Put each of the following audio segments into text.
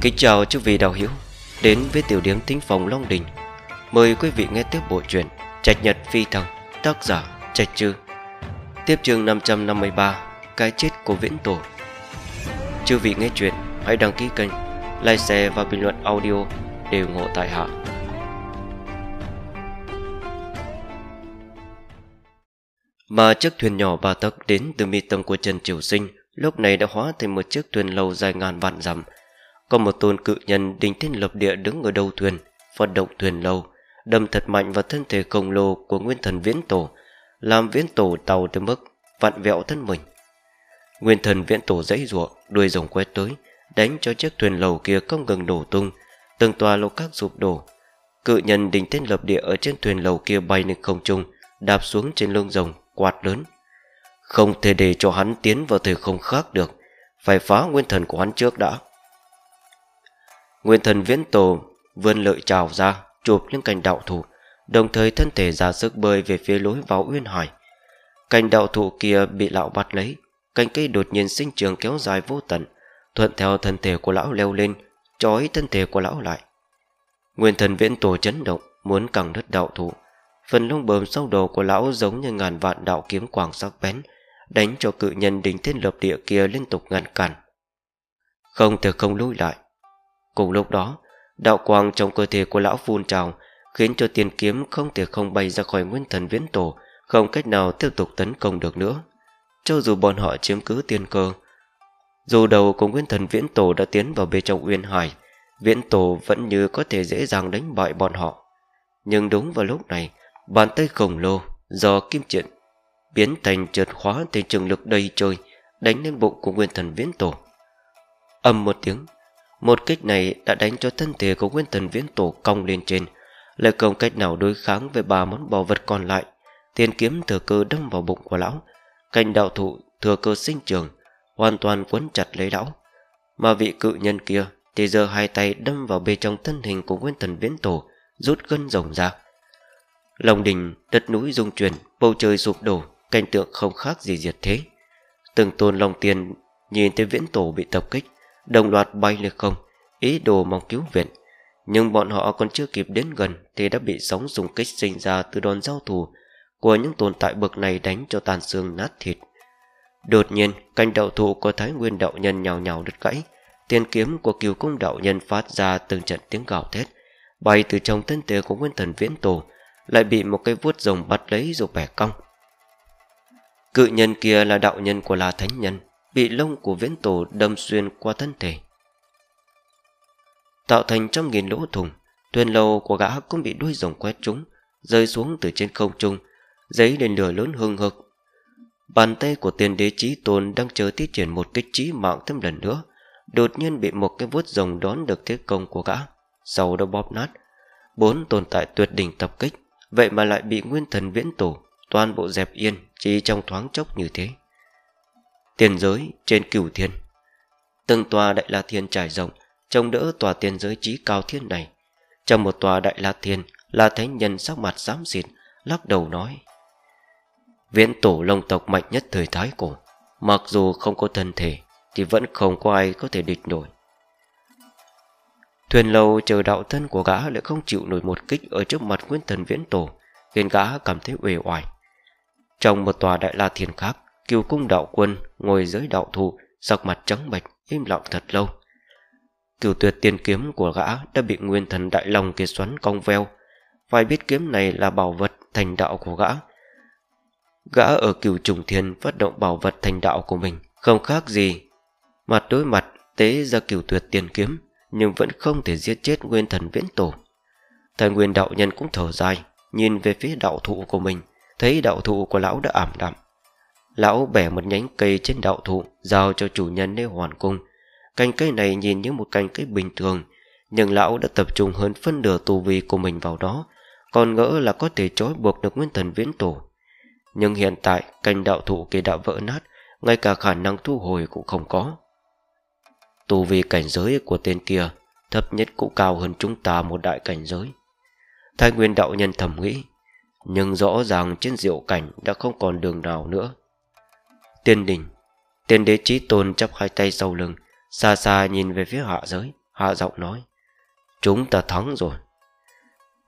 Kính chào chư vị đạo hữu Đến với tiểu điểm tính phòng Long Đình Mời quý vị nghe tiếp bộ truyện Trạch Nhật Phi Thăng Tác giả Trạch Trư Tiếp chương 553 Cái chết của Viễn Tổ Chư vị nghe chuyện Hãy đăng ký kênh Like share và bình luận audio Để ủng hộ tại hạ Mà chiếc thuyền nhỏ bà tắc đến từ mi tâm của Trần Triều Sinh Lúc này đã hóa thành một chiếc thuyền lâu dài ngàn vạn dặm có một tôn cự nhân đỉnh thiên lập địa đứng ở đầu thuyền, vận động thuyền lâu, đâm thật mạnh vào thân thể khổng lồ của nguyên thần viễn tổ, làm viễn tổ tàu tới mức vặn vẹo thân mình. Nguyên thần viễn tổ dãy ruộng, đuôi rồng quét tới, đánh cho chiếc thuyền lầu kia không ngừng nổ tung, từng tòa lô các sụp đổ. Cự nhân đỉnh thiên lập địa ở trên thuyền lầu kia bay lên không trung, đạp xuống trên lưng rồng, quạt lớn. Không thể để cho hắn tiến vào thời không khác được, phải phá nguyên thần của hắn trước đã. Nguyên thần viễn tổ vươn lợi trào ra, chụp những cành đạo thụ, đồng thời thân thể ra sức bơi về phía lối vào uyên hải. Cành đạo thụ kia bị lão bắt lấy, cành cây đột nhiên sinh trường kéo dài vô tận, thuận theo thân thể của lão leo lên, trói thân thể của lão lại. Nguyên thần viễn tổ chấn động, muốn cẳng đứt đạo thụ. Phần lông bờm sau đầu của lão giống như ngàn vạn đạo kiếm quảng sắc bén, đánh cho cự nhân đỉnh thiên lập địa kia liên tục ngăn cản. Không thể không lùi lại, Cùng lúc đó, đạo quang trong cơ thể của lão phun trào, khiến cho tiền kiếm không thể không bay ra khỏi nguyên thần viễn tổ, không cách nào tiếp tục tấn công được nữa. Cho dù bọn họ chiếm cứ tiên cơ, dù đầu của nguyên thần viễn tổ đã tiến vào bên trong uyên hải, viễn tổ vẫn như có thể dễ dàng đánh bại bọn họ. Nhưng đúng vào lúc này, bàn tay khổng lồ do kim triện biến thành trượt khóa thành trường lực đầy trời đánh lên bụng của nguyên thần viễn tổ. Âm một tiếng, một kích này đã đánh cho thân thể của Nguyên thần Viễn Tổ cong lên trên, lại không cách nào đối kháng với ba món bảo vật còn lại. Tiền kiếm thừa cơ đâm vào bụng của lão, cành đạo thụ thừa cơ sinh trường, hoàn toàn quấn chặt lấy lão. Mà vị cự nhân kia thì giờ hai tay đâm vào bên trong thân hình của Nguyên thần Viễn Tổ, rút gân rồng ra. Lòng đình, đất núi rung chuyển, bầu trời sụp đổ, cảnh tượng không khác gì diệt thế. Từng tôn lòng tiền nhìn thấy viễn tổ bị tập kích, đồng loạt bay lên không, ý đồ mong cứu viện. Nhưng bọn họ còn chưa kịp đến gần thì đã bị sóng dùng kích sinh ra từ đòn giao thủ của những tồn tại bậc này đánh cho tàn xương nát thịt. Đột nhiên, canh đạo thụ của Thái Nguyên đạo nhân nhào nhào đứt gãy, tiền kiếm của kiều cung đạo nhân phát ra từng trận tiếng gào thét, bay từ trong thân thể của nguyên thần viễn tổ, lại bị một cái vuốt rồng bắt lấy rồi bẻ cong. Cự nhân kia là đạo nhân của La Thánh Nhân, bị lông của viễn tổ đâm xuyên qua thân thể. Tạo thành trăm nghìn lỗ thủng, thuyền lầu của gã cũng bị đuôi rồng quét trúng, rơi xuống từ trên không trung, giấy lên lửa lớn hừng hực. Bàn tay của tiền đế chí tôn đang chờ tiết triển một kích trí mạng thêm lần nữa, đột nhiên bị một cái vuốt rồng đón được thế công của gã, sau đó bóp nát. Bốn tồn tại tuyệt đỉnh tập kích, vậy mà lại bị nguyên thần viễn tổ, toàn bộ dẹp yên chỉ trong thoáng chốc như thế tiền giới trên cửu thiên từng tòa đại la thiên trải rộng trông đỡ tòa tiền giới trí cao thiên này trong một tòa đại la thiên là thánh nhân sắc mặt xám xịt lắc đầu nói viễn tổ long tộc mạnh nhất thời thái cổ mặc dù không có thân thể thì vẫn không có ai có thể địch nổi thuyền lâu chờ đạo thân của gã lại không chịu nổi một kích ở trước mặt nguyên thần viễn tổ khiến gã cảm thấy uể oải trong một tòa đại la thiên khác Kiều cung đạo quân ngồi dưới đạo thủ Sọc mặt trắng bệch im lặng thật lâu Cửu tuyệt tiên kiếm của gã Đã bị nguyên thần đại long kia xoắn cong veo Phải biết kiếm này là bảo vật Thành đạo của gã Gã ở cửu trùng thiên Phát động bảo vật thành đạo của mình Không khác gì Mặt đối mặt tế ra cửu tuyệt tiên kiếm Nhưng vẫn không thể giết chết nguyên thần viễn tổ Thần nguyên đạo nhân cũng thở dài Nhìn về phía đạo thụ của mình Thấy đạo thụ của lão đã ảm đạm Lão bẻ một nhánh cây trên đạo thụ Giao cho chủ nhân để hoàn cung Cành cây này nhìn như một cành cây bình thường Nhưng lão đã tập trung hơn phân nửa tu vi của mình vào đó Còn ngỡ là có thể trói buộc được nguyên thần viễn tổ Nhưng hiện tại cành đạo thụ kia đã vỡ nát Ngay cả khả năng thu hồi cũng không có Tu vi cảnh giới của tên kia Thấp nhất cũng cao hơn chúng ta một đại cảnh giới Thái nguyên đạo nhân thầm nghĩ Nhưng rõ ràng trên diệu cảnh đã không còn đường nào nữa Tiên đỉnh Tiên đế trí tôn chấp hai tay sau lưng Xa xa nhìn về phía hạ giới Hạ giọng nói Chúng ta thắng rồi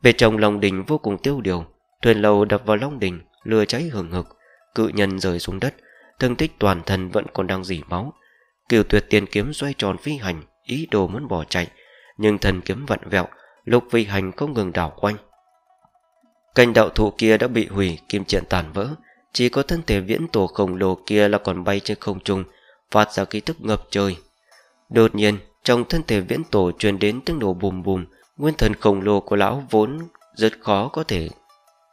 Về trong lòng đình vô cùng tiêu điều Thuyền lầu đập vào long đình Lừa cháy hừng hực Cự nhân rời xuống đất Thương tích toàn thân vẫn còn đang dỉ máu Kiều tuyệt tiên kiếm xoay tròn phi hành Ý đồ muốn bỏ chạy Nhưng thần kiếm vặn vẹo Lục phi hành không ngừng đảo quanh Cành đạo thụ kia đã bị hủy Kim triện tàn vỡ chỉ có thân thể viễn tổ khổng lồ kia là còn bay trên không trung Phát ra ký thức ngập trời Đột nhiên trong thân thể viễn tổ truyền đến tiếng nổ bùm bùm Nguyên thần khổng lồ của lão vốn rất khó có thể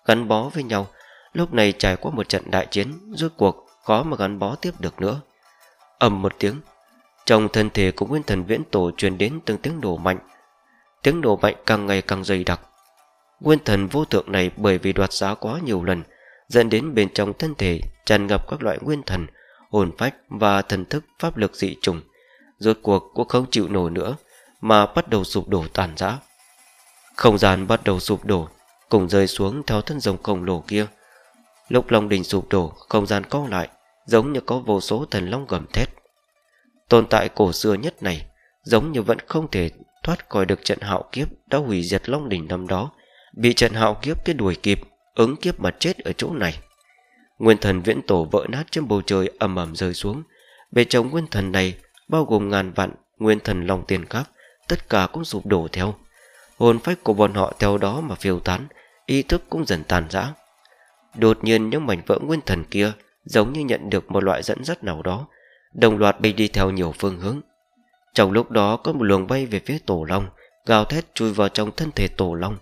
gắn bó với nhau Lúc này trải qua một trận đại chiến Rốt cuộc khó mà gắn bó tiếp được nữa ầm một tiếng Trong thân thể của nguyên thần viễn tổ truyền đến từng tiếng nổ mạnh Tiếng nổ mạnh càng ngày càng dày đặc Nguyên thần vô thượng này bởi vì đoạt giá quá nhiều lần dẫn đến bên trong thân thể tràn ngập các loại nguyên thần, hồn phách và thần thức pháp lực dị trùng. Rốt cuộc cũng không chịu nổi nữa mà bắt đầu sụp đổ tàn rã. Không gian bắt đầu sụp đổ, cùng rơi xuống theo thân rồng khổng lồ kia. Lúc Long Đình sụp đổ, không gian co lại, giống như có vô số thần long gầm thét. Tồn tại cổ xưa nhất này, giống như vẫn không thể thoát khỏi được trận hạo kiếp đã hủy diệt Long Đình năm đó, bị trận hạo kiếp cái đuổi kịp ứng kiếp mà chết ở chỗ này nguyên thần viễn tổ vỡ nát trên bầu trời ầm ầm rơi xuống bề chồng nguyên thần này bao gồm ngàn vạn nguyên thần lòng tiền các tất cả cũng sụp đổ theo hồn phách của bọn họ theo đó mà phiêu tán ý thức cũng dần tàn rã đột nhiên những mảnh vỡ nguyên thần kia giống như nhận được một loại dẫn dắt nào đó đồng loạt bay đi theo nhiều phương hướng trong lúc đó có một luồng bay về phía tổ long gào thét chui vào trong thân thể tổ long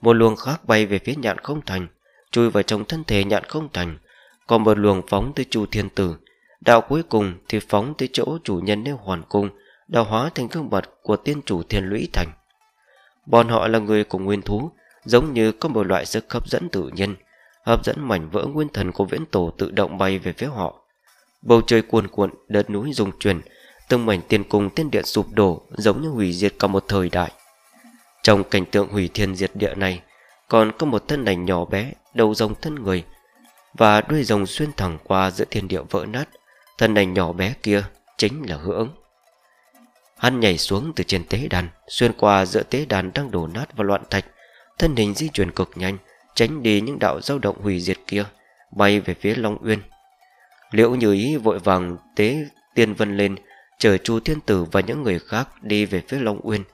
một luồng khác bay về phía nhạn không thành chui vào trong thân thể nhạn không thành còn một luồng phóng tới chu thiên tử đạo cuối cùng thì phóng tới chỗ chủ nhân nêu hoàn cung đạo hóa thành gương mặt của tiên chủ thiên lũy thành bọn họ là người của nguyên thú giống như có một loại sức hấp dẫn tự nhiên hấp dẫn mảnh vỡ nguyên thần của viễn tổ tự động bay về phía họ bầu trời cuồn cuộn đợt núi rung chuyển từng mảnh tiên cung tiên điện sụp đổ giống như hủy diệt cả một thời đại trong cảnh tượng hủy thiên diệt địa này còn có một thân đành nhỏ bé đầu rồng thân người và đuôi rồng xuyên thẳng qua giữa thiên địa vỡ nát thân đành nhỏ bé kia chính là ứng hắn nhảy xuống từ trên tế đàn xuyên qua giữa tế đàn đang đổ nát và loạn thạch thân hình di chuyển cực nhanh tránh đi những đạo dao động hủy diệt kia bay về phía long uyên liệu như ý vội vàng tế tiên vân lên chở chu thiên tử và những người khác đi về phía long uyên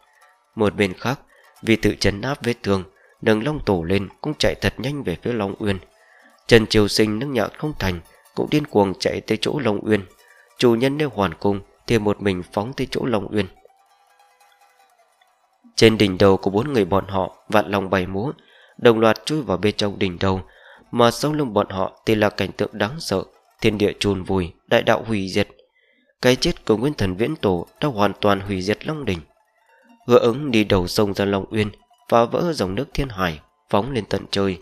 một bên khác vì tự chấn áp vết thương nâng long tổ lên cũng chạy thật nhanh về phía long uyên trần triều sinh nước nhạc không thành cũng điên cuồng chạy tới chỗ long uyên chủ nhân nêu hoàn cung thì một mình phóng tới chỗ long uyên trên đỉnh đầu của bốn người bọn họ vạn lòng bày múa đồng loạt chui vào bên trong đỉnh đầu mà sau lưng bọn họ thì là cảnh tượng đáng sợ thiên địa trùn vùi đại đạo hủy diệt cái chết của nguyên thần viễn tổ đã hoàn toàn hủy diệt long đỉnh gỡ ứng đi đầu sông ra long uyên phá vỡ dòng nước thiên hải phóng lên tận trời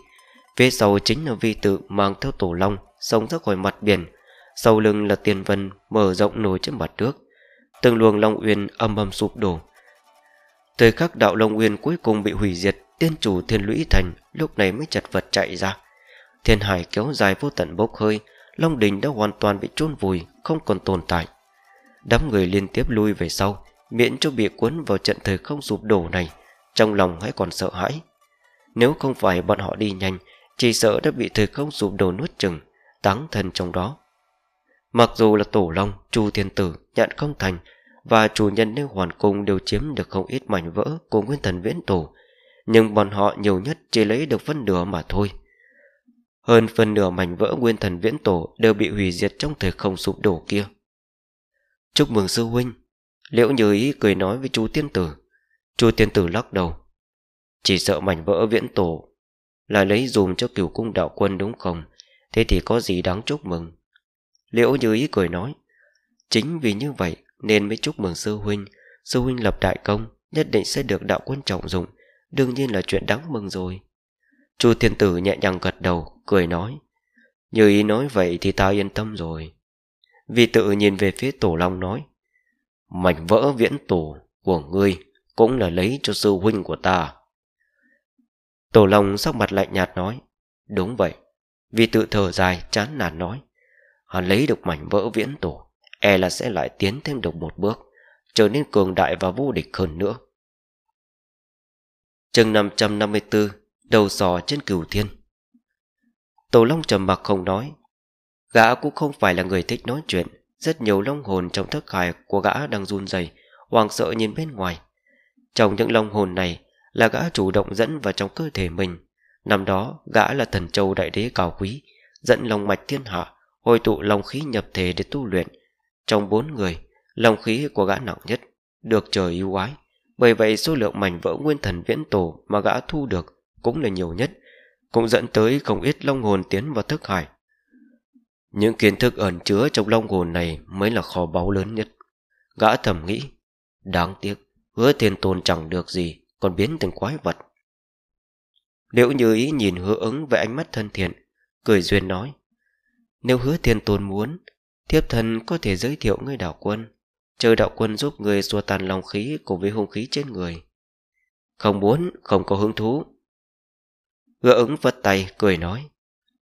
phía sau chính là vi tự mang theo tổ long sống ra khỏi mặt biển sau lưng là tiền vân mở rộng nổi trên mặt nước từng luồng long uyên âm âm sụp đổ thời khắc đạo long uyên cuối cùng bị hủy diệt tiên chủ thiên lũy thành lúc này mới chật vật chạy ra thiên hải kéo dài vô tận bốc hơi long đình đã hoàn toàn bị chôn vùi không còn tồn tại đám người liên tiếp lui về sau miễn cho bị cuốn vào trận thời không sụp đổ này trong lòng hãy còn sợ hãi. Nếu không phải bọn họ đi nhanh, chỉ sợ đã bị thời không sụp đổ nuốt chừng, táng thân trong đó. Mặc dù là Tổ Long, Chu Thiên Tử, Nhạn Không Thành và chủ nhân nơi Hoàn Cung đều chiếm được không ít mảnh vỡ của Nguyên Thần Viễn Tổ, nhưng bọn họ nhiều nhất chỉ lấy được phân nửa mà thôi. Hơn phần nửa mảnh vỡ Nguyên Thần Viễn Tổ đều bị hủy diệt trong thời không sụp đổ kia. Chúc mừng sư huynh! Liễu Như Ý cười nói với chú Tiên Tử Chu tiên tử lắc đầu Chỉ sợ mảnh vỡ viễn tổ Là lấy dùm cho cửu cung đạo quân đúng không Thế thì có gì đáng chúc mừng Liễu như ý cười nói Chính vì như vậy nên mới chúc mừng sư huynh Sư huynh lập đại công Nhất định sẽ được đạo quân trọng dụng Đương nhiên là chuyện đáng mừng rồi Chu thiên tử nhẹ nhàng gật đầu Cười nói Như ý nói vậy thì ta yên tâm rồi Vì tự nhìn về phía tổ long nói Mảnh vỡ viễn tổ của ngươi cũng là lấy cho sư huynh của ta Tổ Long sắc mặt lạnh nhạt nói Đúng vậy Vì tự thở dài chán nản nói Hắn lấy được mảnh vỡ viễn tổ E là sẽ lại tiến thêm được một bước Trở nên cường đại và vô địch hơn nữa chương 554 Đầu sò trên cửu thiên Tổ Long trầm mặc không nói Gã cũng không phải là người thích nói chuyện Rất nhiều long hồn trong thức hải của gã đang run rẩy, hoàng sợ nhìn bên ngoài trong những long hồn này là gã chủ động dẫn vào trong cơ thể mình. Năm đó, gã là thần châu đại đế cao quý, dẫn lòng mạch thiên hạ, hồi tụ long khí nhập thể để tu luyện. Trong bốn người, long khí của gã nặng nhất, được trời ưu ái. Bởi vậy số lượng mảnh vỡ nguyên thần viễn tổ mà gã thu được cũng là nhiều nhất, cũng dẫn tới không ít long hồn tiến vào thức hải. Những kiến thức ẩn chứa trong long hồn này mới là kho báu lớn nhất. Gã thầm nghĩ, đáng tiếc, Hứa thiên tôn chẳng được gì Còn biến thành quái vật liệu như ý nhìn hứa ứng với ánh mắt thân thiện Cười duyên nói Nếu hứa thiên tôn muốn Thiếp thần có thể giới thiệu người đạo quân Chờ đạo quân giúp người xua tan lòng khí Cùng với hung khí trên người Không muốn, không có hứng thú Hứa ứng vất tay, cười nói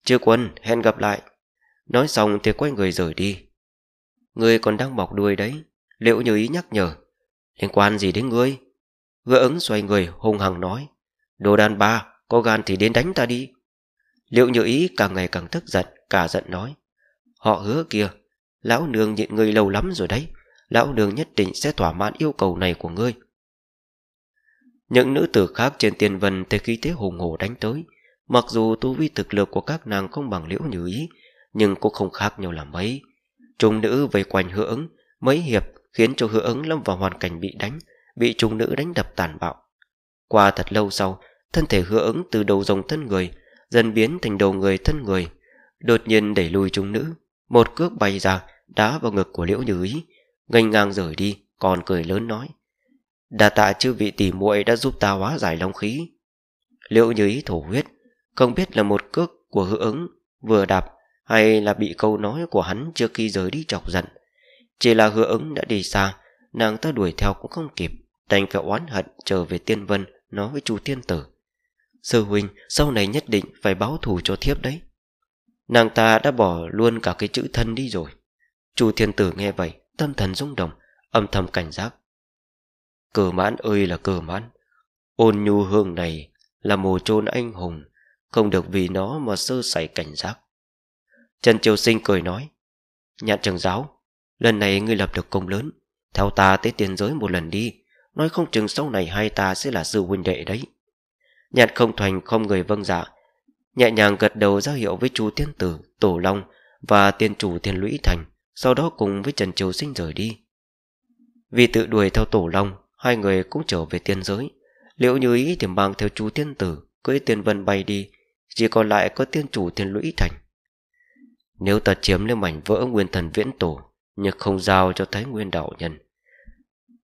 Chư quân, hẹn gặp lại Nói xong thì quay người rời đi Người còn đang mọc đuôi đấy Liệu như ý nhắc nhở Liên quan gì đến ngươi Gỡ ứng xoay người hung hăng nói Đồ đàn bà Có gan thì đến đánh ta đi Liệu như ý càng ngày càng tức giận Cả giận nói Họ hứa kia. Lão nương nhịn ngươi lâu lắm rồi đấy Lão nương nhất định sẽ thỏa mãn yêu cầu này của ngươi Những nữ tử khác trên tiền vân Thấy khí thế hùng hổ đánh tới Mặc dù tu vi thực lực của các nàng không bằng liễu như ý Nhưng cũng không khác nhau là mấy Trung nữ vây quanh hưởng Mấy hiệp khiến cho hứa ứng lâm vào hoàn cảnh bị đánh bị trung nữ đánh đập tàn bạo qua thật lâu sau thân thể hứa ứng từ đầu rồng thân người dần biến thành đầu người thân người đột nhiên đẩy lùi trung nữ một cước bay ra đá vào ngực của liễu như ý nghênh ngang rời đi còn cười lớn nói đà tạ chư vị tỷ muội đã giúp ta hóa giải long khí liễu như ý thổ huyết không biết là một cước của hứa ứng vừa đạp hay là bị câu nói của hắn trước khi rời đi chọc giận chỉ là hứa ứng đã đi xa Nàng ta đuổi theo cũng không kịp Đành phải oán hận trở về tiên vân Nói với chú tiên tử Sư huynh sau này nhất định phải báo thù cho thiếp đấy Nàng ta đã bỏ luôn cả cái chữ thân đi rồi Chu thiên tử nghe vậy Tâm thần rung động Âm thầm cảnh giác Cờ mãn ơi là cờ mãn Ôn nhu hương này Là mồ chôn anh hùng Không được vì nó mà sơ sẩy cảnh giác Trần Triều Sinh cười nói Nhạn trường giáo Lần này ngươi lập được công lớn Theo ta tới tiền giới một lần đi Nói không chừng sau này hai ta sẽ là sư huynh đệ đấy Nhạn không thành không người vâng dạ Nhẹ nhàng gật đầu ra hiệu với chú tiên tử Tổ Long Và tiên chủ thiên lũy thành Sau đó cùng với Trần Triều Sinh rời đi Vì tự đuổi theo Tổ Long Hai người cũng trở về tiên giới Liệu như ý thì mang theo chú tiên tử Cưỡi tiên vân bay đi Chỉ còn lại có tiên chủ thiên lũy thành Nếu ta chiếm lên mảnh vỡ nguyên thần viễn tổ nhưng không giao cho Thái Nguyên đạo nhân.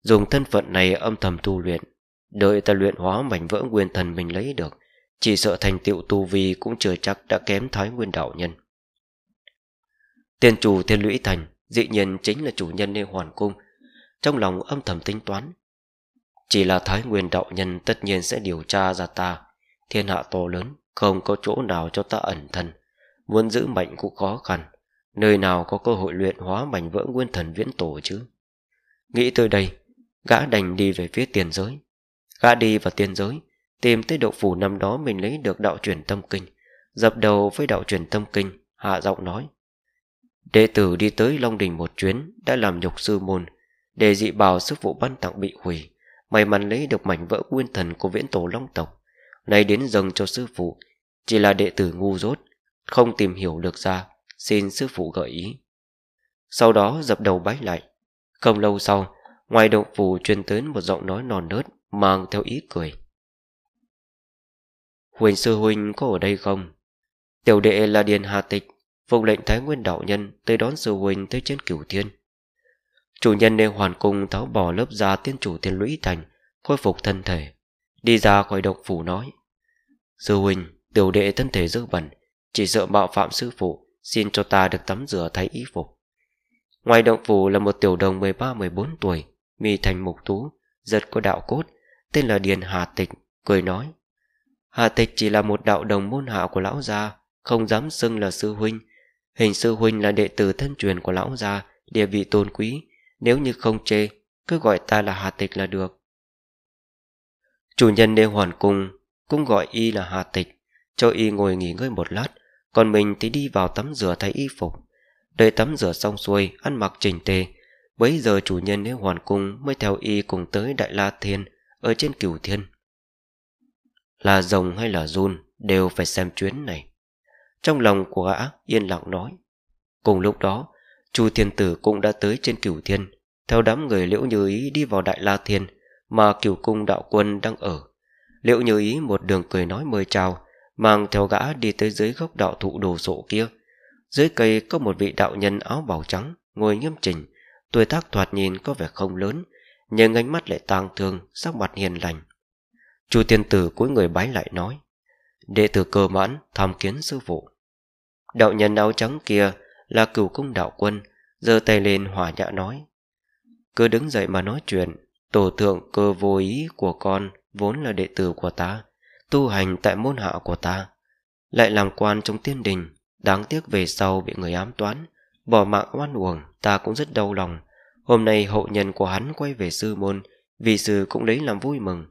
Dùng thân phận này âm thầm tu luyện, đợi ta luyện hóa mảnh vỡ nguyên thần mình lấy được, chỉ sợ thành tựu tu vi cũng chưa chắc đã kém Thái Nguyên đạo nhân. Tiên chủ Thiên Lũy Thành dị nhiên chính là chủ nhân nơi hoàn cung, trong lòng âm thầm tính toán. Chỉ là Thái Nguyên đạo nhân tất nhiên sẽ điều tra ra ta, thiên hạ to lớn, không có chỗ nào cho ta ẩn thân, muốn giữ mệnh cũng khó khăn. Nơi nào có cơ hội luyện hóa mảnh vỡ nguyên thần viễn tổ chứ Nghĩ tới đây Gã đành đi về phía tiền giới Gã đi vào tiền giới Tìm tới độ phủ năm đó mình lấy được đạo truyền tâm kinh Dập đầu với đạo truyền tâm kinh Hạ giọng nói Đệ tử đi tới Long Đình một chuyến Đã làm nhục sư môn Để dị bào sư phụ ban tặng bị hủy May mắn lấy được mảnh vỡ nguyên thần của viễn tổ Long Tộc Nay đến dâng cho sư phụ Chỉ là đệ tử ngu dốt Không tìm hiểu được ra xin sư phụ gợi ý. Sau đó dập đầu bái lại. Không lâu sau, ngoài động phủ truyền tới một giọng nói non nớt mang theo ý cười. Huỳnh sư huynh có ở đây không? Tiểu đệ là Điền Hà Tịch, phục lệnh Thái Nguyên đạo nhân tới đón sư huynh tới trên cửu thiên. Chủ nhân nên hoàn cung tháo bỏ lớp da tiên chủ tiên lũy thành, khôi phục thân thể. Đi ra khỏi động phủ nói. Sư huynh, tiểu đệ thân thể dơ bẩn, chỉ sợ bạo phạm sư phụ, xin cho ta được tắm rửa thay y phục. Ngoài động phủ là một tiểu đồng 13-14 tuổi, mi thành mục tú, giật có đạo cốt, tên là Điền Hà Tịch, cười nói. Hà Tịch chỉ là một đạo đồng môn hạ của lão gia, không dám xưng là sư huynh. Hình sư huynh là đệ tử thân truyền của lão gia, địa vị tôn quý, nếu như không chê, cứ gọi ta là Hà Tịch là được. Chủ nhân đê hoàn cung cũng gọi y là Hà Tịch, cho y ngồi nghỉ ngơi một lát, còn mình thì đi vào tắm rửa thay y phục Đợi tắm rửa xong xuôi Ăn mặc chỉnh tề Bấy giờ chủ nhân nếu hoàn cung Mới theo y cùng tới Đại La Thiên Ở trên cửu thiên Là rồng hay là run Đều phải xem chuyến này Trong lòng của gã yên lặng nói Cùng lúc đó Chu thiên tử cũng đã tới trên cửu thiên Theo đám người liễu như ý đi vào Đại La Thiên Mà cửu cung đạo quân đang ở Liễu như ý một đường cười nói mời chào mang theo gã đi tới dưới gốc đạo thụ đồ sộ kia. Dưới cây có một vị đạo nhân áo bào trắng, ngồi nghiêm chỉnh, tuổi tác thoạt nhìn có vẻ không lớn, nhưng ánh mắt lại tang thương, sắc mặt hiền lành. Chu tiên tử cuối người bái lại nói, đệ tử cơ mãn tham kiến sư phụ. Đạo nhân áo trắng kia là cửu cung đạo quân, giơ tay lên hòa nhã nói, cứ đứng dậy mà nói chuyện, tổ thượng cơ vô ý của con vốn là đệ tử của ta tu hành tại môn hạ của ta lại làm quan trong tiên đình đáng tiếc về sau bị người ám toán bỏ mạng oan uổng ta cũng rất đau lòng hôm nay hậu nhân của hắn quay về sư môn vì sư cũng lấy làm vui mừng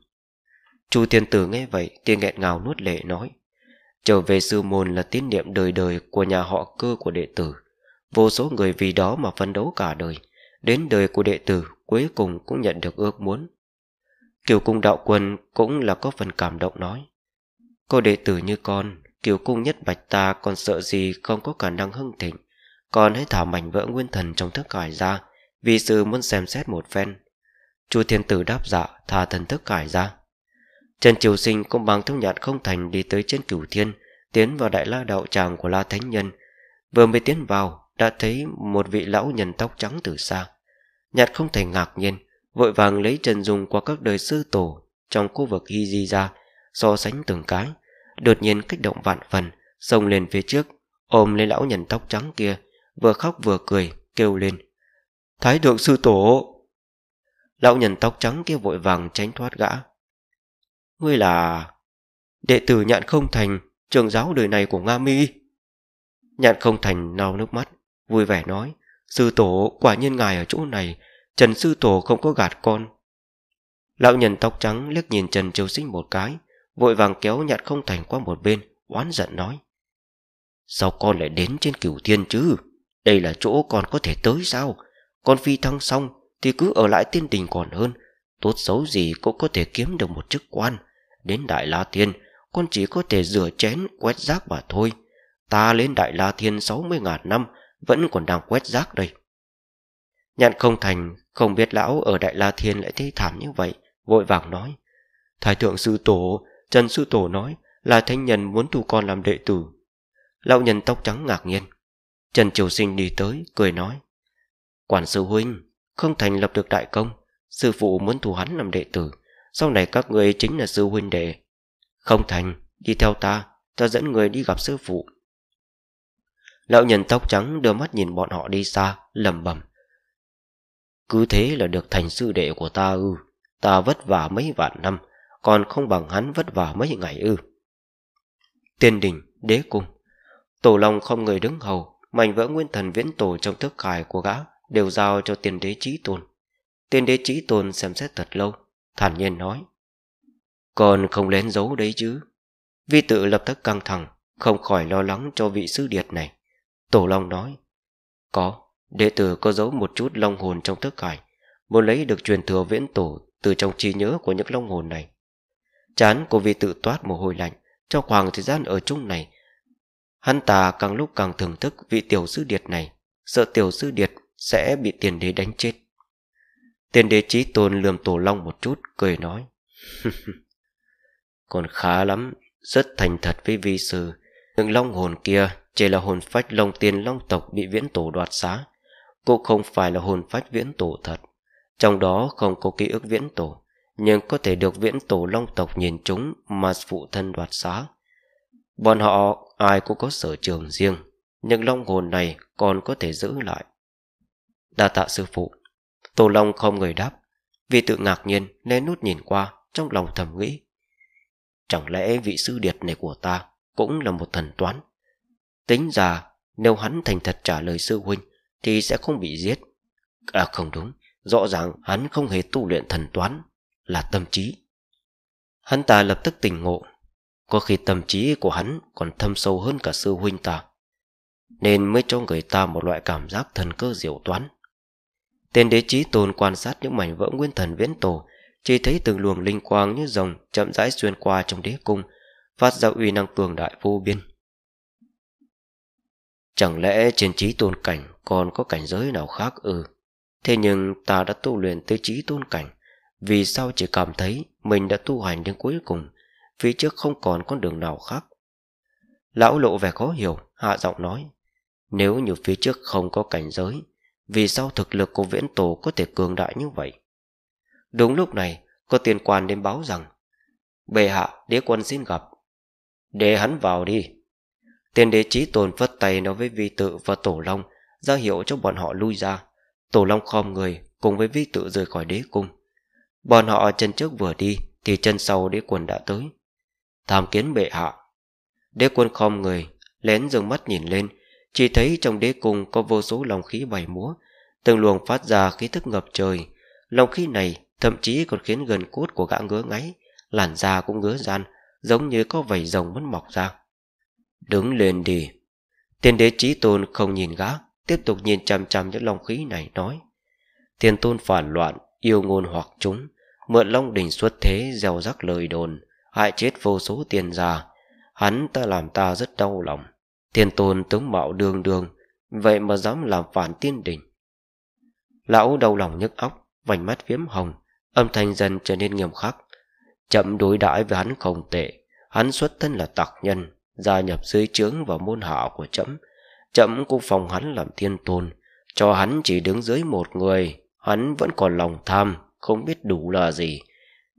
chu Thiên tử nghe vậy tiên nghẹn ngào nuốt lệ nói trở về sư môn là tín niệm đời đời của nhà họ cơ của đệ tử vô số người vì đó mà phấn đấu cả đời đến đời của đệ tử cuối cùng cũng nhận được ước muốn Kiều cung đạo quân cũng là có phần cảm động nói Cô đệ tử như con Kiều cung nhất bạch ta còn sợ gì không có khả năng hưng thịnh Con hãy thả mảnh vỡ nguyên thần trong thức cải ra Vì sự muốn xem xét một phen Chu thiên tử đáp dạ thả thần thức cải ra Trần Triều Sinh cũng bằng thông nhạt không thành đi tới trên cửu thiên Tiến vào đại la đạo tràng của La Thánh Nhân Vừa mới tiến vào đã thấy một vị lão nhân tóc trắng từ xa Nhạt không thể ngạc nhiên vội vàng lấy chân dùng qua các đời sư tổ trong khu vực hy di ra so sánh từng cái đột nhiên kích động vạn phần xông lên phía trước ôm lấy lão nhân tóc trắng kia vừa khóc vừa cười kêu lên thái thượng sư tổ lão nhân tóc trắng kia vội vàng tránh thoát gã ngươi là đệ tử nhạn không thành trường giáo đời này của nga mi nhạn không thành lau nước mắt vui vẻ nói sư tổ quả nhiên ngài ở chỗ này Trần Sư Tổ không có gạt con Lão nhân tóc trắng liếc nhìn Trần Triều Sinh một cái Vội vàng kéo nhạn không thành qua một bên Oán giận nói Sao con lại đến trên cửu thiên chứ Đây là chỗ con có thể tới sao Con phi thăng xong Thì cứ ở lại tiên đình còn hơn Tốt xấu gì cũng có thể kiếm được một chức quan Đến Đại La Thiên Con chỉ có thể rửa chén quét rác mà thôi Ta lên Đại La Thiên 60.000 năm Vẫn còn đang quét rác đây Nhạn không thành Không biết lão ở Đại La Thiên lại thế thảm như vậy Vội vàng nói Thái thượng sư tổ Trần sư tổ nói là thanh nhân muốn thu con làm đệ tử Lão nhân tóc trắng ngạc nhiên Trần Triều Sinh đi tới cười nói Quản sư huynh Không thành lập được đại công Sư phụ muốn thu hắn làm đệ tử Sau này các người chính là sư huynh đệ Không thành đi theo ta Ta dẫn người đi gặp sư phụ Lão nhân tóc trắng đưa mắt nhìn bọn họ đi xa, lầm bầm. Cứ thế là được thành sư đệ của ta ư Ta vất vả mấy vạn năm Còn không bằng hắn vất vả mấy ngày ư Tiên đình, đế cung Tổ Long không người đứng hầu Mảnh vỡ nguyên thần viễn tổ trong thức khải của gã Đều giao cho tiên đế trí tôn Tiên đế trí tôn xem xét thật lâu Thản nhiên nói Còn không lén giấu đấy chứ Vi tự lập tức căng thẳng Không khỏi lo lắng cho vị sư điệt này Tổ Long nói Có Đệ tử có giấu một chút long hồn trong thức hải Muốn lấy được truyền thừa viễn tổ Từ trong trí nhớ của những long hồn này Chán của vị tự toát mồ hôi lạnh Trong khoảng thời gian ở chung này Hắn ta càng lúc càng thưởng thức vị tiểu sư điệt này Sợ tiểu sư điệt sẽ bị tiền đế đánh chết Tiền đế trí tôn lườm tổ long một chút Cười nói Còn khá lắm Rất thành thật với vi sư Những long hồn kia chỉ là hồn phách long tiên long tộc bị viễn tổ đoạt xá cũng không phải là hồn phách viễn tổ thật Trong đó không có ký ức viễn tổ Nhưng có thể được viễn tổ long tộc nhìn chúng Mà phụ thân đoạt xá Bọn họ ai cũng có sở trường riêng Nhưng long hồn này còn có thể giữ lại Đa tạ sư phụ Tổ long không người đáp Vì tự ngạc nhiên nên nút nhìn qua Trong lòng thầm nghĩ Chẳng lẽ vị sư điệt này của ta Cũng là một thần toán Tính ra nếu hắn thành thật trả lời sư huynh thì sẽ không bị giết. À không đúng, rõ ràng hắn không hề tu luyện thần toán, là tâm trí. Hắn ta lập tức tỉnh ngộ, có khi tâm trí của hắn còn thâm sâu hơn cả sư huynh ta, nên mới cho người ta một loại cảm giác thần cơ diệu toán. Tên đế trí tồn quan sát những mảnh vỡ nguyên thần viễn tổ, chỉ thấy từng luồng linh quang như rồng chậm rãi xuyên qua trong đế cung, phát ra uy năng cường đại vô biên. Chẳng lẽ trên trí tôn cảnh còn có cảnh giới nào khác ư? Thế nhưng ta đã tu luyện tới trí tôn cảnh, vì sao chỉ cảm thấy mình đã tu hành đến cuối cùng, phía trước không còn con đường nào khác. Lão lộ vẻ khó hiểu, hạ giọng nói, nếu như phía trước không có cảnh giới, vì sao thực lực của viễn tổ có thể cường đại như vậy? Đúng lúc này, có tiền quan đến báo rằng, bệ hạ đế quân xin gặp. Để hắn vào đi, Tiên đế trí tồn vất tay nói với vi tự và tổ long ra hiệu cho bọn họ lui ra. Tổ long khom người cùng với vi tự rời khỏi đế cung. Bọn họ chân trước vừa đi thì chân sau đế quân đã tới. Tham kiến bệ hạ. Đế quân khom người, lén dừng mắt nhìn lên, chỉ thấy trong đế cung có vô số lòng khí bảy múa, từng luồng phát ra khí thức ngập trời. Lòng khí này thậm chí còn khiến gần cốt của gã ngứa ngáy, làn da cũng ngứa gian, giống như có vảy rồng muốn mọc ra. Đứng lên đi Tiên đế trí tôn không nhìn gã Tiếp tục nhìn chăm chăm những long khí này nói Tiên tôn phản loạn Yêu ngôn hoặc chúng Mượn long đỉnh xuất thế gieo rắc lời đồn Hại chết vô số tiền già Hắn ta làm ta rất đau lòng Tiên tôn tướng mạo đường đường Vậy mà dám làm phản tiên đỉnh Lão đau lòng nhức óc Vành mắt viếm hồng Âm thanh dần trở nên nghiêm khắc Chậm đối đãi với hắn không tệ Hắn xuất thân là tạc nhân gia nhập dưới trướng vào môn họ của trẫm trẫm cũng phòng hắn làm thiên tôn cho hắn chỉ đứng dưới một người hắn vẫn còn lòng tham không biết đủ là gì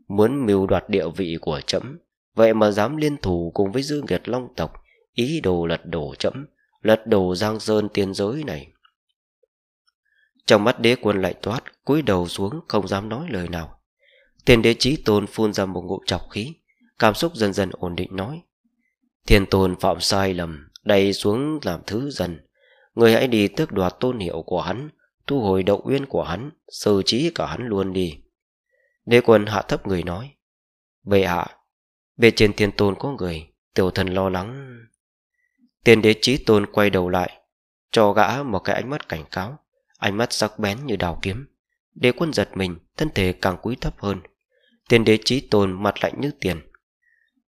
muốn mưu đoạt địa vị của trẫm vậy mà dám liên thủ cùng với dư nghiệt long tộc ý đồ lật đổ trẫm lật đổ giang sơn tiên giới này trong mắt đế quân lại toát cúi đầu xuống không dám nói lời nào tiền đế trí tôn phun ra một ngụm chọc khí cảm xúc dần dần ổn định nói Thiên tôn phạm sai lầm Đầy xuống làm thứ dần Người hãy đi tước đoạt tôn hiệu của hắn Thu hồi động uyên của hắn Xử trí cả hắn luôn đi Đế quân hạ thấp người nói Bệ hạ Bên trên thiên tôn có người Tiểu thần lo lắng Tiên đế trí tôn quay đầu lại Cho gã một cái ánh mắt cảnh cáo Ánh mắt sắc bén như đào kiếm Đế quân giật mình Thân thể càng cúi thấp hơn Tiên đế trí tôn mặt lạnh như tiền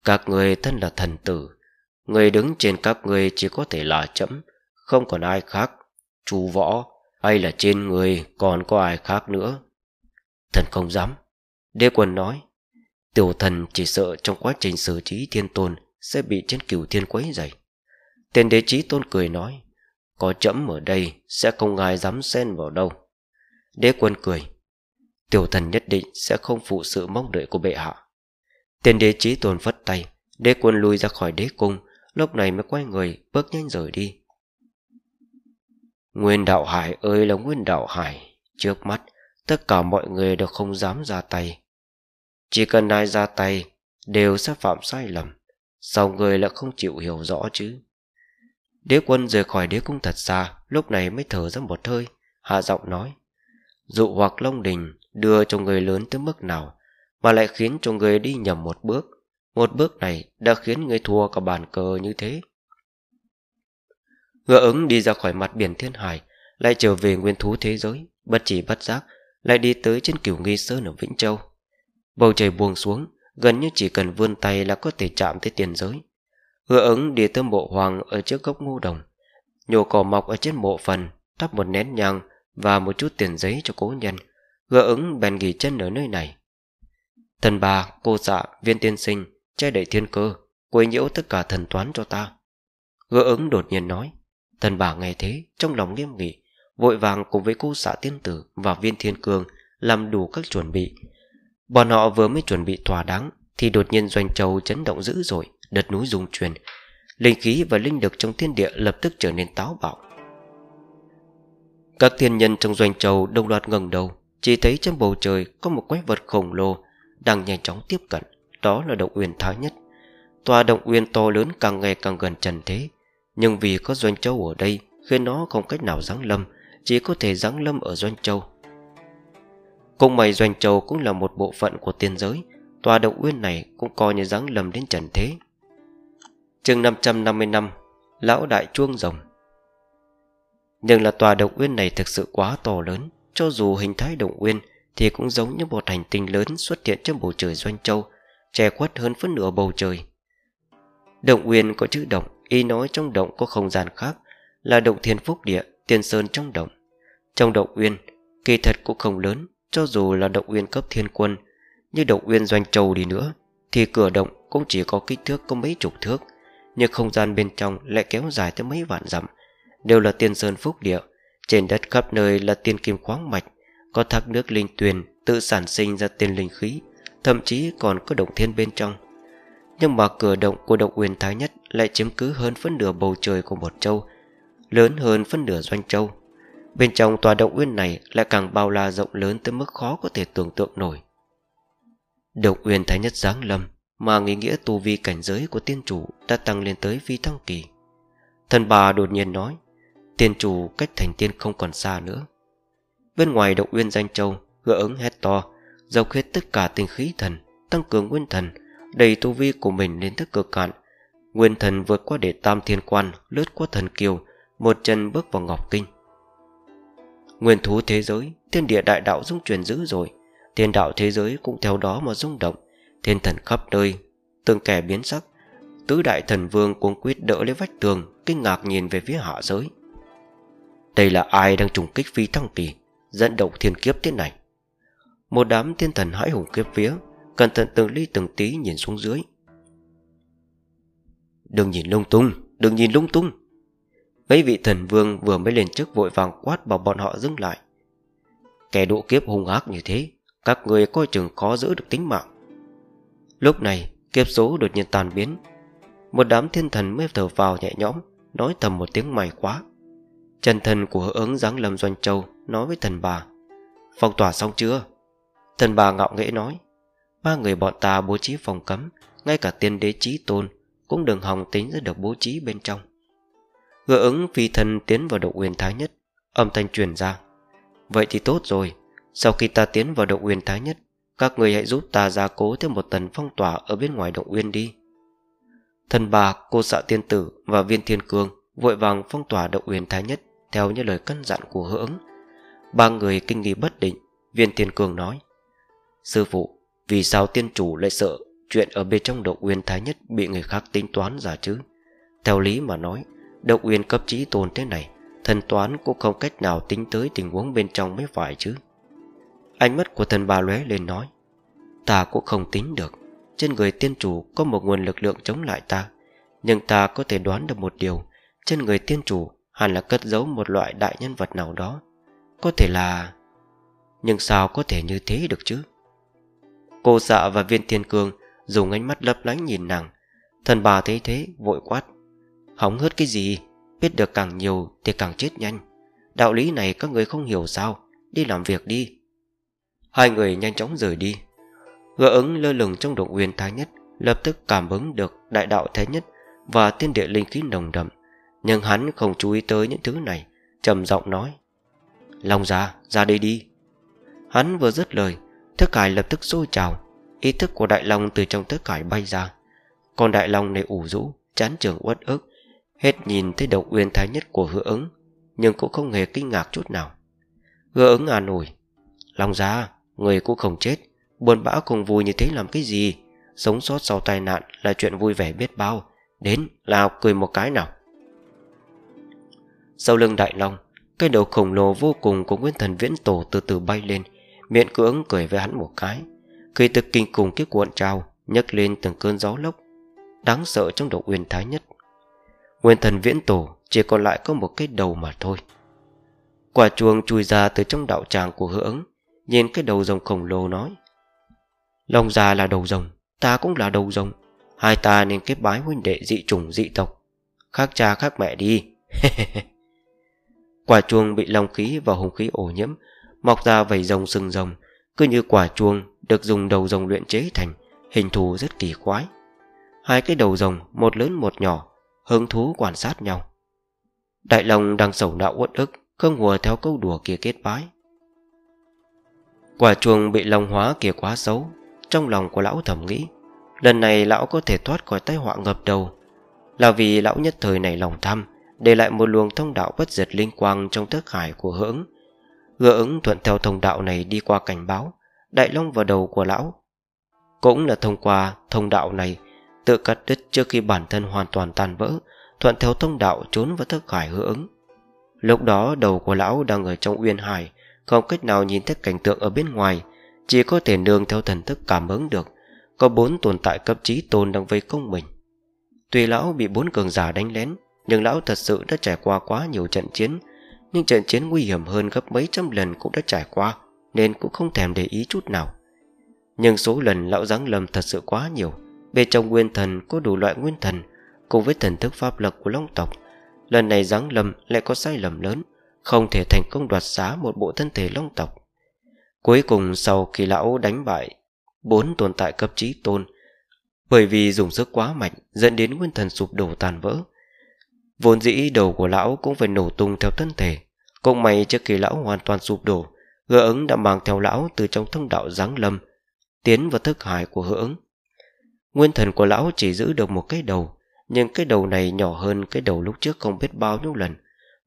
Các người thân là thần tử Người đứng trên các người chỉ có thể là chấm Không còn ai khác Chú võ Hay là trên người còn có ai khác nữa Thần không dám Đế quân nói Tiểu thần chỉ sợ trong quá trình xử trí thiên tôn Sẽ bị trên cửu thiên quấy dày Tên đế trí tôn cười nói Có chấm ở đây Sẽ không ai dám xen vào đâu Đế quân cười Tiểu thần nhất định sẽ không phụ sự mong đợi của bệ hạ Tên đế trí tôn vất tay Đế quân lui ra khỏi đế cung lúc này mới quay người bước nhanh rời đi nguyên đạo hải ơi là nguyên đạo hải trước mắt tất cả mọi người đều không dám ra tay chỉ cần ai ra tay đều sẽ phạm sai lầm sao người lại không chịu hiểu rõ chứ đế quân rời khỏi đế cung thật xa lúc này mới thở ra một hơi hạ giọng nói dụ hoặc long đình đưa cho người lớn tới mức nào mà lại khiến cho người đi nhầm một bước một bước này đã khiến người thua cả bàn cờ như thế. Ngựa ứng đi ra khỏi mặt biển thiên hải, lại trở về nguyên thú thế giới, bất chỉ bất giác, lại đi tới trên kiểu nghi sơn ở Vĩnh Châu. Bầu trời buông xuống, gần như chỉ cần vươn tay là có thể chạm tới tiền giới. Ngựa ứng đi tới mộ hoàng ở trước gốc ngô đồng, nhổ cỏ mọc ở trên mộ phần, thắp một nén nhang và một chút tiền giấy cho cố nhân. Ngựa ứng bèn nghỉ chân ở nơi này. Thần bà, cô dạ, viên tiên sinh che đẩy thiên cơ quấy nhiễu tất cả thần toán cho ta Gỡ ứng đột nhiên nói Thần bà nghe thế trong lòng nghiêm nghị Vội vàng cùng với cô xã tiên tử Và viên thiên cương Làm đủ các chuẩn bị Bọn họ vừa mới chuẩn bị thỏa đáng Thì đột nhiên doanh châu chấn động dữ dội Đợt núi rung chuyển Linh khí và linh lực trong thiên địa lập tức trở nên táo bạo Các thiên nhân trong doanh châu Đông loạt ngẩng đầu Chỉ thấy trên bầu trời có một quái vật khổng lồ Đang nhanh chóng tiếp cận đó là động uyên thái nhất tòa động uyên to lớn càng ngày càng gần trần thế nhưng vì có doanh châu ở đây khiến nó không cách nào giáng lâm chỉ có thể giáng lâm ở doanh châu cung mày doanh châu cũng là một bộ phận của tiên giới tòa động uyên này cũng coi như giáng lâm đến trần thế chương 550 năm lão đại chuông rồng nhưng là tòa động uyên này thực sự quá to lớn Cho dù hình thái động uyên Thì cũng giống như một hành tinh lớn xuất hiện trên bầu trời Doanh Châu che khuất hơn phân nửa bầu trời động uyên có chữ động ý nói trong động có không gian khác là động thiên phúc địa tiên sơn trong động trong động uyên kỳ thật cũng không lớn cho dù là động uyên cấp thiên quân như động uyên doanh trầu đi nữa thì cửa động cũng chỉ có kích thước có mấy chục thước nhưng không gian bên trong lại kéo dài tới mấy vạn dặm đều là tiên sơn phúc địa trên đất khắp nơi là tiên kim khoáng mạch có thác nước linh tuyền tự sản sinh ra tiên linh khí Thậm chí còn có động thiên bên trong Nhưng mà cửa động của động uyên thái nhất Lại chiếm cứ hơn phân nửa bầu trời của một châu Lớn hơn phân nửa doanh châu Bên trong tòa động uyên này lại càng bao la rộng lớn tới mức khó có thể tưởng tượng nổi. Động uyên thái nhất giáng lâm mà nghĩ nghĩa tu vi cảnh giới của tiên chủ đã tăng lên tới vi thăng kỳ. Thần bà đột nhiên nói, tiên chủ cách thành tiên không còn xa nữa. Bên ngoài động uyên danh châu, gỡ ứng hét to, dốc hết tất cả tinh khí thần, tăng cường nguyên thần, đầy tu vi của mình lên tới cực hạn. Nguyên thần vượt qua để tam thiên quan, lướt qua thần kiều, một chân bước vào ngọc kinh. Nguyên thú thế giới, thiên địa đại đạo dung chuyển dữ rồi, thiên đạo thế giới cũng theo đó mà rung động, thiên thần khắp nơi, từng kẻ biến sắc, tứ đại thần vương cuống quýt đỡ lấy vách tường, kinh ngạc nhìn về phía hạ giới. Đây là ai đang trùng kích phi thăng kỳ, dẫn động thiên kiếp thế này? Một đám thiên thần hãi hùng kiếp vía Cẩn thận từng ly từng tí nhìn xuống dưới Đừng nhìn lung tung Đừng nhìn lung tung Mấy vị thần vương vừa mới lên chức vội vàng quát bảo bọn họ dừng lại Kẻ độ kiếp hung ác như thế Các người coi chừng khó giữ được tính mạng Lúc này kiếp số đột nhiên tàn biến Một đám thiên thần mới thở vào nhẹ nhõm Nói thầm một tiếng mày quá Trần thần của ứng giáng lâm doanh châu Nói với thần bà Phong tỏa xong chưa Thần bà ngạo nghễ nói Ba người bọn ta bố trí phòng cấm Ngay cả tiên đế trí tôn Cũng đừng hòng tính ra được bố trí bên trong Hứa ứng phi thần tiến vào động uyên thái nhất Âm thanh truyền ra Vậy thì tốt rồi Sau khi ta tiến vào động uyên thái nhất Các người hãy giúp ta gia cố thêm một tầng phong tỏa Ở bên ngoài động uyên đi Thần bà, cô xạ tiên tử và viên thiên cương Vội vàng phong tỏa động uyên thái nhất Theo như lời căn dặn của hứa ứng Ba người kinh nghi bất định Viên thiên cương nói Sư phụ Vì sao tiên chủ lại sợ Chuyện ở bên trong độc uyên thái nhất Bị người khác tính toán giả chứ Theo lý mà nói Độc uyên cấp trí tồn thế này Thần toán cũng không cách nào tính tới tình huống bên trong mới phải chứ Ánh mắt của thần bà lóe lên nói Ta cũng không tính được Trên người tiên chủ có một nguồn lực lượng chống lại ta Nhưng ta có thể đoán được một điều Trên người tiên chủ hẳn là cất giấu một loại đại nhân vật nào đó Có thể là... Nhưng sao có thể như thế được chứ? Cô dạ và viên thiên cương Dùng ánh mắt lấp lánh nhìn nàng Thần bà thấy thế vội quát Hóng hớt cái gì Biết được càng nhiều thì càng chết nhanh Đạo lý này các người không hiểu sao Đi làm việc đi Hai người nhanh chóng rời đi Hứa ứng lơ lửng trong động nguyên thái nhất Lập tức cảm ứng được đại đạo thế nhất Và tiên địa linh khí nồng đậm Nhưng hắn không chú ý tới những thứ này trầm giọng nói Long ra, ra đây đi Hắn vừa dứt lời Thức hải lập tức sôi trào Ý thức của đại long từ trong thức hải bay ra Còn đại long này ủ rũ Chán trường uất ức Hết nhìn thấy độc uyên thái nhất của hứa ứng Nhưng cũng không hề kinh ngạc chút nào Hứa ứng à nổi Long ra người cũng không chết Buồn bã cùng vui như thế làm cái gì Sống sót sau tai nạn là chuyện vui vẻ biết bao Đến là cười một cái nào Sau lưng đại long Cái đầu khổng lồ vô cùng của nguyên thần viễn tổ từ từ bay lên miệng cưỡng cười với hắn một cái Kỳ tức kinh cùng kiếp cuộn trào nhấc lên từng cơn gió lốc Đáng sợ trong độ uyên thái nhất Nguyên thần viễn tổ chỉ còn lại có một cái đầu mà thôi Quả chuông chui ra từ trong đạo tràng của hứa ứng Nhìn cái đầu rồng khổng lồ nói Lòng già là đầu rồng Ta cũng là đầu rồng Hai ta nên kết bái huynh đệ dị chủng dị tộc Khác cha khác mẹ đi Quả chuông bị lòng khí và hùng khí ô nhiễm mọc ra vảy rồng sừng rồng, cứ như quả chuông được dùng đầu rồng luyện chế thành, hình thù rất kỳ quái. Hai cái đầu rồng, một lớn một nhỏ, hứng thú quan sát nhau. Đại Long đang sầu não uất ức, không hùa theo câu đùa kia kết bái. Quả chuông bị long hóa kia quá xấu, trong lòng của lão thầm nghĩ, lần này lão có thể thoát khỏi tai họa ngập đầu, là vì lão nhất thời này lòng tham, để lại một luồng thông đạo bất diệt linh quang trong thức hải của hưỡng. Gỡ ứng thuận theo thông đạo này đi qua cảnh báo Đại Long vào đầu của lão Cũng là thông qua thông đạo này Tự cắt đứt trước khi bản thân hoàn toàn tan vỡ Thuận theo thông đạo trốn vào thức khải hứa ứng Lúc đó đầu của lão đang ở trong uyên hải Không cách nào nhìn thấy cảnh tượng ở bên ngoài Chỉ có thể nương theo thần thức cảm ứng được Có bốn tồn tại cấp trí tôn đang vây công mình Tuy lão bị bốn cường giả đánh lén Nhưng lão thật sự đã trải qua quá nhiều trận chiến nhưng trận chiến nguy hiểm hơn gấp mấy trăm lần cũng đã trải qua Nên cũng không thèm để ý chút nào Nhưng số lần lão giáng lầm thật sự quá nhiều Bên trong nguyên thần có đủ loại nguyên thần Cùng với thần thức pháp lực của long tộc Lần này giáng lầm lại có sai lầm lớn Không thể thành công đoạt xá một bộ thân thể long tộc Cuối cùng sau khi lão đánh bại Bốn tồn tại cấp trí tôn Bởi vì dùng sức quá mạnh dẫn đến nguyên thần sụp đổ tàn vỡ Vốn dĩ đầu của lão cũng phải nổ tung theo thân thể Cũng may trước khi lão hoàn toàn sụp đổ Hứa ứng đã mang theo lão từ trong thông đạo giáng lâm Tiến vào thức hải của hứa ứng Nguyên thần của lão chỉ giữ được một cái đầu Nhưng cái đầu này nhỏ hơn cái đầu lúc trước không biết bao nhiêu lần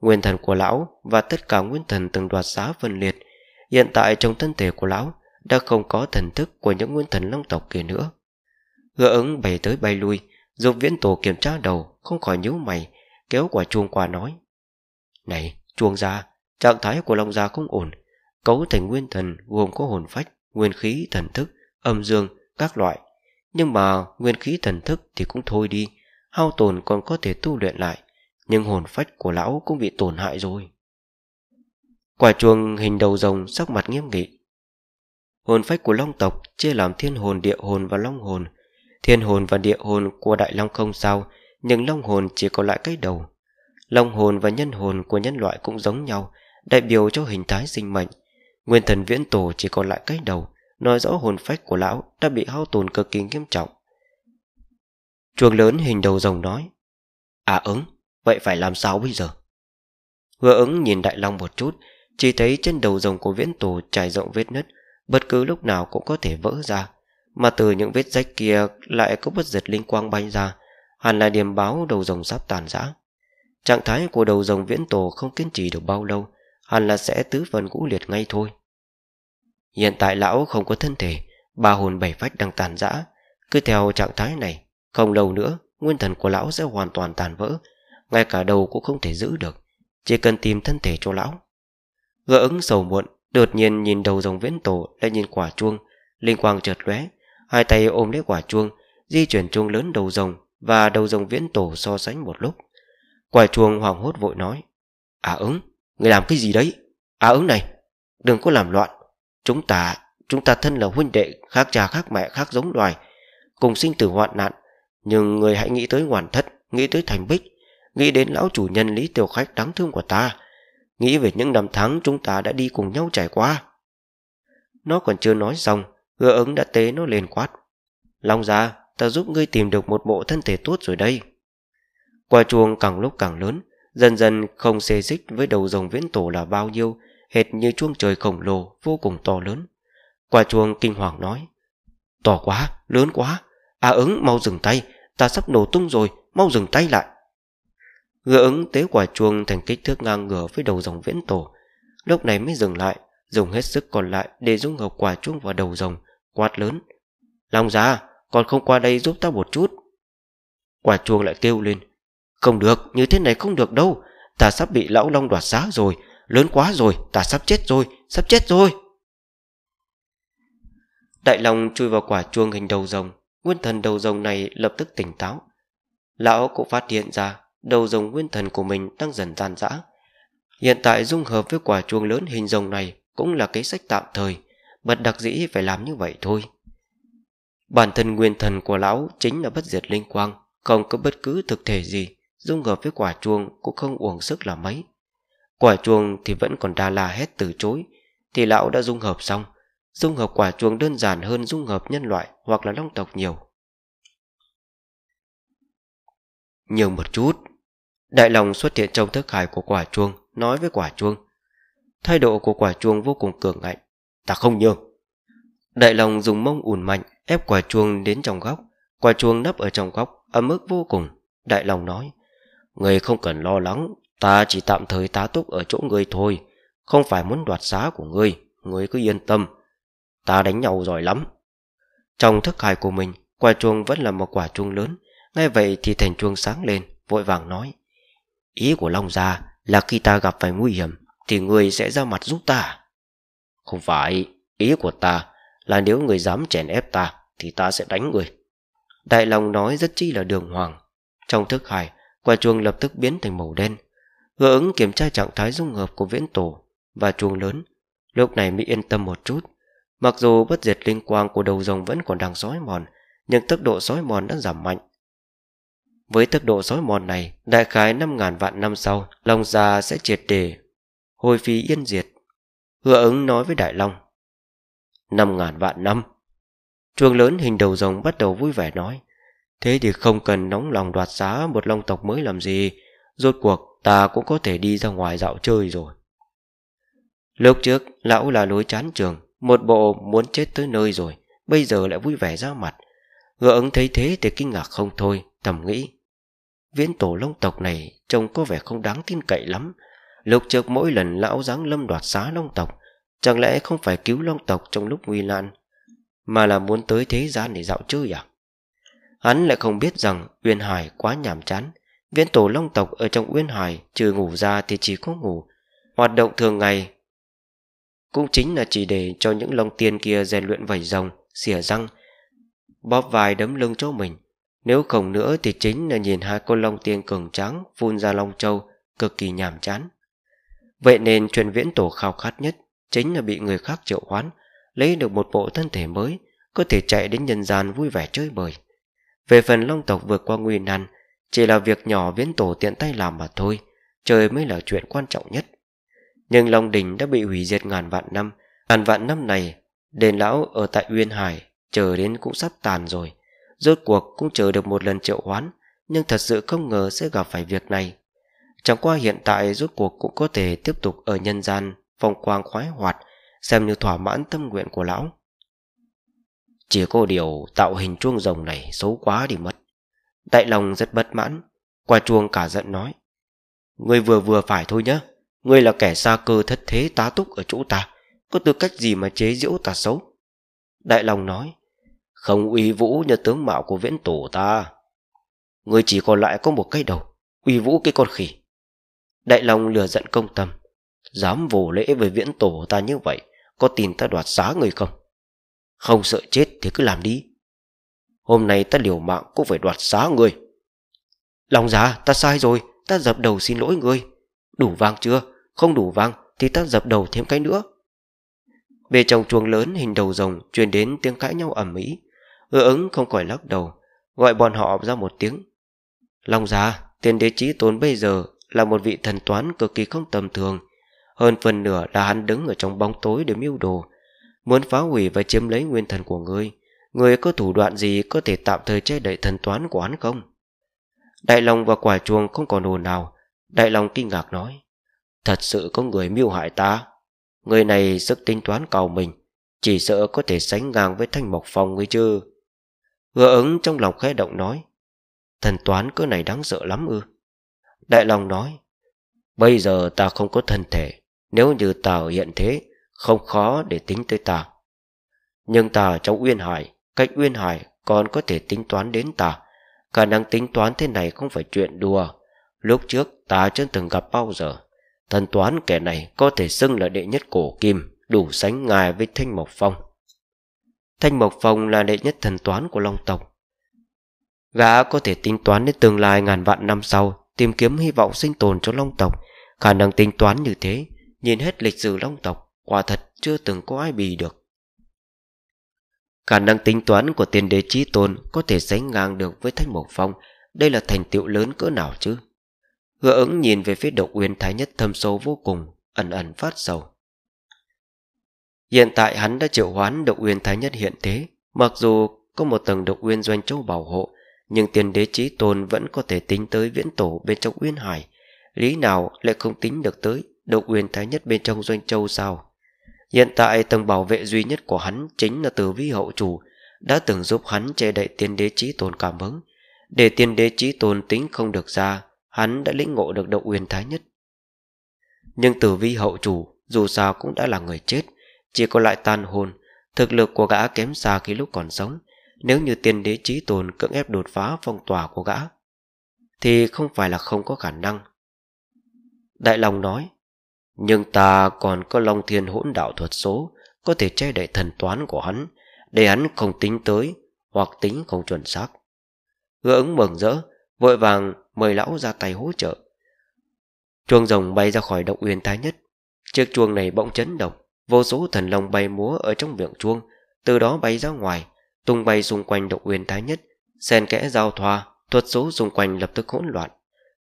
Nguyên thần của lão và tất cả nguyên thần từng đoạt xá phân liệt Hiện tại trong thân thể của lão Đã không có thần thức của những nguyên thần long tộc kia nữa Hứa ứng bay tới bay lui Dục viễn tổ kiểm tra đầu Không khỏi nhíu mày kéo quả chuông qua nói này chuông ra trạng thái của long gia không ổn cấu thành nguyên thần gồm có hồn phách nguyên khí thần thức âm dương các loại nhưng mà nguyên khí thần thức thì cũng thôi đi hao tồn còn có thể tu luyện lại nhưng hồn phách của lão cũng bị tổn hại rồi quả chuông hình đầu rồng sắc mặt nghiêm nghị hồn phách của long tộc chia làm thiên hồn địa hồn và long hồn thiên hồn và địa hồn của đại long không sao nhưng long hồn chỉ còn lại cái đầu. Long hồn và nhân hồn của nhân loại cũng giống nhau, đại biểu cho hình thái sinh mệnh. Nguyên thần viễn tổ chỉ còn lại cái đầu, nói rõ hồn phách của lão đã bị hao tồn cực kỳ nghiêm trọng. Chuồng lớn hình đầu rồng nói, À ứng, vậy phải làm sao bây giờ? Hứa ứng nhìn đại long một chút, chỉ thấy trên đầu rồng của viễn tổ trải rộng vết nứt, bất cứ lúc nào cũng có thể vỡ ra, mà từ những vết rách kia lại có bất giật linh quang bay ra, hẳn là điểm báo đầu rồng sắp tàn giã. Trạng thái của đầu rồng viễn tổ không kiên trì được bao lâu, hẳn là sẽ tứ phần cũ liệt ngay thôi. Hiện tại lão không có thân thể, ba hồn bảy phách đang tàn giã. Cứ theo trạng thái này, không lâu nữa, nguyên thần của lão sẽ hoàn toàn tàn vỡ, ngay cả đầu cũng không thể giữ được, chỉ cần tìm thân thể cho lão. Gỡ ứng sầu muộn, đột nhiên nhìn đầu rồng viễn tổ lại nhìn quả chuông, linh quang chợt lóe, hai tay ôm lấy quả chuông, di chuyển chuông lớn đầu rồng và đầu rồng viễn tổ so sánh một lúc Quài chuông hoàng hốt vội nói À ứng, người làm cái gì đấy? À ứng này, đừng có làm loạn Chúng ta, chúng ta thân là huynh đệ Khác cha khác mẹ khác giống loài Cùng sinh tử hoạn nạn Nhưng người hãy nghĩ tới hoàn thất Nghĩ tới thành bích Nghĩ đến lão chủ nhân lý tiểu khách đáng thương của ta Nghĩ về những năm tháng chúng ta đã đi cùng nhau trải qua Nó còn chưa nói xong Hứa ứng đã tế nó lên quát Long ra ta giúp ngươi tìm được một bộ thân thể tốt rồi đây. Quả chuông càng lúc càng lớn, dần dần không xê xích với đầu rồng viễn tổ là bao nhiêu, hệt như chuông trời khổng lồ vô cùng to lớn. Quả chuông kinh hoàng nói, to quá, lớn quá, A à ứng mau dừng tay, ta sắp nổ tung rồi, mau dừng tay lại. Ngựa ứng tế quả chuông thành kích thước ngang ngửa với đầu rồng viễn tổ, lúc này mới dừng lại, dùng hết sức còn lại để dung hợp quả chuông vào đầu rồng, quát lớn. Long ra, còn không qua đây giúp tao một chút Quả chuông lại kêu lên Không được, như thế này không được đâu Ta sắp bị lão long đoạt xá rồi Lớn quá rồi, ta sắp chết rồi Sắp chết rồi Đại long chui vào quả chuông hình đầu rồng Nguyên thần đầu rồng này lập tức tỉnh táo Lão cũng phát hiện ra Đầu rồng nguyên thần của mình đang dần tan rã Hiện tại dung hợp với quả chuông lớn hình rồng này Cũng là kế sách tạm thời Bật đặc dĩ phải làm như vậy thôi Bản thân nguyên thần của lão chính là bất diệt linh quang, không có bất cứ thực thể gì, dung hợp với quả chuông cũng không uổng sức là mấy. Quả chuông thì vẫn còn đa la hết từ chối, thì lão đã dung hợp xong. Dung hợp quả chuông đơn giản hơn dung hợp nhân loại hoặc là long tộc nhiều. Nhường một chút, đại lòng xuất hiện trong thức hải của quả chuông, nói với quả chuông. Thái độ của quả chuông vô cùng cường ngạnh, ta không nhường. Đại lòng dùng mông ủn mạnh ép quả chuông đến trong góc. Quả chuông nấp ở trong góc, ấm ức vô cùng. Đại lòng nói, người không cần lo lắng, ta chỉ tạm thời tá túc ở chỗ người thôi. Không phải muốn đoạt xá của người người cứ yên tâm. Ta đánh nhau giỏi lắm. Trong thức hài của mình, quả chuông vẫn là một quả chuông lớn. Ngay vậy thì thành chuông sáng lên, vội vàng nói. Ý của Long Gia là khi ta gặp phải nguy hiểm, thì người sẽ ra mặt giúp ta. Không phải, ý của ta là nếu người dám chèn ép ta thì ta sẽ đánh người. Đại Long nói rất chi là đường hoàng. Trong thức hải, quả chuông lập tức biến thành màu đen. Hứa ứng kiểm tra trạng thái dung hợp của viễn tổ và chuông lớn. Lúc này mới yên tâm một chút. Mặc dù bất diệt linh quang của đầu rồng vẫn còn đang sói mòn, nhưng tốc độ sói mòn đã giảm mạnh. Với tốc độ sói mòn này, đại khái 5.000 vạn năm sau, Long già sẽ triệt để, hồi phí yên diệt. Hứa ứng nói với Đại Long năm ngàn vạn năm chuông lớn hình đầu rồng bắt đầu vui vẻ nói thế thì không cần nóng lòng đoạt giá một long tộc mới làm gì rốt cuộc ta cũng có thể đi ra ngoài dạo chơi rồi lúc trước lão là lối chán trường một bộ muốn chết tới nơi rồi bây giờ lại vui vẻ ra mặt gỡ ứng thấy thế thì kinh ngạc không thôi thầm nghĩ viễn tổ long tộc này trông có vẻ không đáng tin cậy lắm lúc trước mỗi lần lão giáng lâm đoạt xá long tộc Chẳng lẽ không phải cứu long tộc trong lúc nguy nan Mà là muốn tới thế gian để dạo chơi à Hắn lại không biết rằng Uyên Hải quá nhàm chán Viễn tổ long tộc ở trong Uyên Hải Trừ ngủ ra thì chỉ có ngủ Hoạt động thường ngày Cũng chính là chỉ để cho những long tiên kia rèn luyện vẩy rồng, xỉa răng Bóp vài đấm lưng cho mình Nếu không nữa thì chính là nhìn hai con long tiên cường tráng Phun ra long châu Cực kỳ nhàm chán Vậy nên truyền viễn tổ khao khát nhất chính là bị người khác triệu hoán lấy được một bộ thân thể mới có thể chạy đến nhân gian vui vẻ chơi bời về phần long tộc vượt qua nguy nan chỉ là việc nhỏ viễn tổ tiện tay làm mà thôi trời mới là chuyện quan trọng nhất nhưng long đình đã bị hủy diệt ngàn vạn năm ngàn vạn năm này đền lão ở tại uyên hải chờ đến cũng sắp tàn rồi rốt cuộc cũng chờ được một lần triệu hoán nhưng thật sự không ngờ sẽ gặp phải việc này chẳng qua hiện tại rốt cuộc cũng có thể tiếp tục ở nhân gian phong quang khoái hoạt xem như thỏa mãn tâm nguyện của lão chỉ có điều tạo hình chuông rồng này xấu quá đi mất đại lòng rất bất mãn qua chuông cả giận nói Ngươi vừa vừa phải thôi nhá Ngươi là kẻ xa cơ thất thế tá túc ở chỗ ta Có tư cách gì mà chế giễu ta xấu Đại lòng nói Không uy vũ như tướng mạo của viễn tổ ta Ngươi chỉ còn lại có một cái đầu Uy vũ cái con khỉ Đại lòng lừa giận công tâm Dám vô lễ với viễn tổ ta như vậy Có tin ta đoạt xá người không Không sợ chết thì cứ làm đi Hôm nay ta liều mạng cũng phải đoạt xá người Lòng già ta sai rồi Ta dập đầu xin lỗi người Đủ vang chưa Không đủ vang thì ta dập đầu thêm cái nữa Về trong chuồng lớn hình đầu rồng Truyền đến tiếng cãi nhau ầm mỹ ưa ứng không khỏi lắc đầu Gọi bọn họ ra một tiếng Long già tiền đế trí tốn bây giờ Là một vị thần toán cực kỳ không tầm thường hơn phần nửa là hắn đứng ở trong bóng tối để mưu đồ Muốn phá hủy và chiếm lấy nguyên thần của ngươi Ngươi có thủ đoạn gì có thể tạm thời che đậy thần toán của hắn không? Đại Long và quả chuông không còn ồn nào Đại Long kinh ngạc nói Thật sự có người mưu hại ta Người này sức tính toán cầu mình Chỉ sợ có thể sánh ngang với thanh mộc phong ngươi chứ Hứa ứng trong lòng khẽ động nói Thần toán cỡ này đáng sợ lắm ư Đại Long nói Bây giờ ta không có thân thể nếu như Tào hiện thế Không khó để tính tới Tào Nhưng Tào trong Uyên Hải Cách Uyên Hải còn có thể tính toán đến Tào Khả năng tính toán thế này không phải chuyện đùa Lúc trước ta chưa từng gặp bao giờ Thần toán kẻ này có thể xưng là đệ nhất cổ kim Đủ sánh ngài với Thanh Mộc Phong Thanh Mộc Phong là đệ nhất thần toán của Long Tộc Gã có thể tính toán đến tương lai ngàn vạn năm sau Tìm kiếm hy vọng sinh tồn cho Long Tộc Khả năng tính toán như thế Nhìn hết lịch sử long tộc Quả thật chưa từng có ai bì được Khả năng tính toán của tiền đế chí tôn Có thể sánh ngang được với Thanh Mộc Phong Đây là thành tựu lớn cỡ nào chứ Hứa ứng nhìn về phía độc uyên thái nhất thâm sâu vô cùng Ẩn ẩn phát sầu Hiện tại hắn đã triệu hoán độc uyên thái nhất hiện thế Mặc dù có một tầng độc uyên doanh châu bảo hộ Nhưng tiền đế chí tôn vẫn có thể tính tới viễn tổ bên trong uyên hải Lý nào lại không tính được tới độc quyền thái nhất bên trong doanh châu sao Hiện tại tầng bảo vệ duy nhất của hắn Chính là tử vi hậu chủ Đã từng giúp hắn che đậy tiên đế trí tồn cảm hứng Để tiên đế trí tồn tính không được ra Hắn đã lĩnh ngộ được độc quyền thái nhất Nhưng tử vi hậu chủ Dù sao cũng đã là người chết Chỉ còn lại tan hồn Thực lực của gã kém xa khi lúc còn sống Nếu như tiên đế trí tồn cưỡng ép đột phá phong tỏa của gã Thì không phải là không có khả năng Đại lòng nói nhưng ta còn có Long Thiên hỗn đạo thuật số Có thể che đậy thần toán của hắn Để hắn không tính tới Hoặc tính không chuẩn xác Hứa ứng mừng rỡ Vội vàng mời lão ra tay hỗ trợ Chuông rồng bay ra khỏi động uyên thái nhất Chiếc chuông này bỗng chấn động Vô số thần long bay múa ở trong miệng chuông Từ đó bay ra ngoài Tung bay xung quanh động uyên thái nhất Xen kẽ giao thoa Thuật số xung quanh lập tức hỗn loạn